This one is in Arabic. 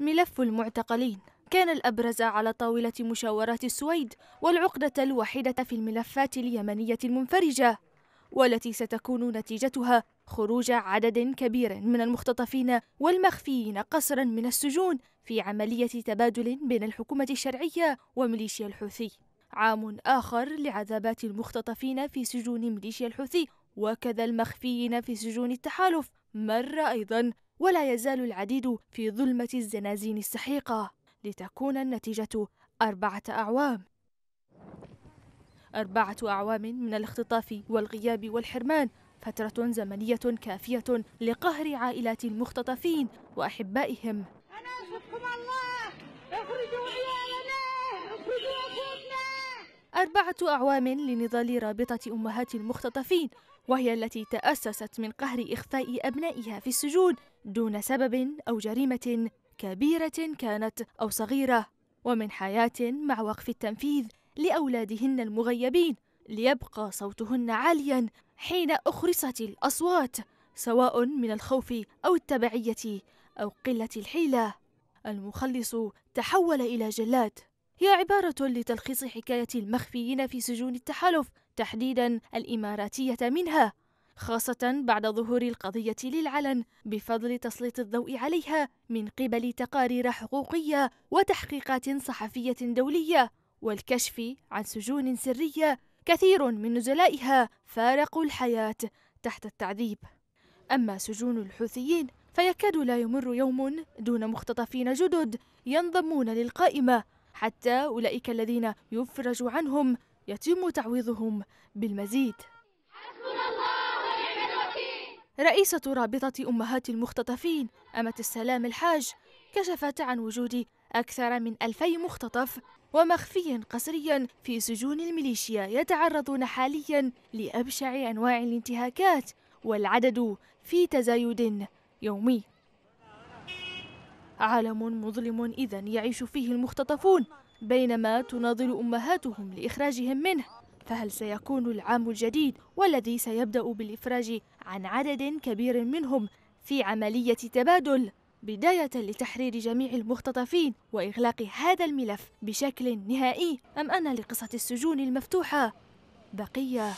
ملف المعتقلين كان الأبرز على طاولة مشاورات السويد والعقدة الوحيدة في الملفات اليمنية المنفرجة والتي ستكون نتيجتها خروج عدد كبير من المختطفين والمخفيين قسرا من السجون في عملية تبادل بين الحكومة الشرعية وميليشيا الحوثي عام آخر لعذابات المختطفين في سجون ميليشيا الحوثي وكذا المخفيين في سجون التحالف مر أيضا ولا يزال العديد في ظلمة الزنازين السحيقة لتكون النتيجة أربعة أعوام أربعة أعوام من الاختطاف والغياب والحرمان فترة زمنية كافية لقهر عائلات المختطفين وأحبائهم أنا أشهدكم الله اخرجوا عيالنا اخرجوا أخوتنا أربعة أعوام لنضال رابطة أمهات المختطفين وهي التي تأسست من قهر إخفاء أبنائها في السجون دون سبب أو جريمة كبيرة كانت أو صغيرة ومن حياة مع وقف التنفيذ لأولادهن المغيبين ليبقى صوتهن عاليا حين أخرصت الأصوات سواء من الخوف أو التبعية أو قلة الحيلة المخلص تحول إلى جلاد هي عبارة لتلخيص حكاية المخفيين في سجون التحالف تحديدا الإماراتية منها خاصة بعد ظهور القضية للعلن بفضل تسليط الضوء عليها من قبل تقارير حقوقية وتحقيقات صحفية دولية والكشف عن سجون سرية كثير من نزلائها فارقوا الحياة تحت التعذيب أما سجون الحوثيين فيكاد لا يمر يوم دون مختطفين جدد ينضمون للقائمة حتى أولئك الذين يفرج عنهم يتم تعويضهم بالمزيد رئيسة رابطة أمهات المختطفين أمة السلام الحاج كشفت عن وجود أكثر من ألفي مختطف ومخفي قسريا في سجون الميليشيا يتعرضون حاليا لأبشع أنواع الانتهاكات والعدد في تزايد يومي عالم مظلم إذا يعيش فيه المختطفون بينما تناضل أمهاتهم لإخراجهم منه فهل سيكون العام الجديد والذي سيبدأ بالإفراج عن عدد كبير منهم في عملية تبادل بداية لتحرير جميع المختطفين وإغلاق هذا الملف بشكل نهائي أم أن لقصة السجون المفتوحة بقية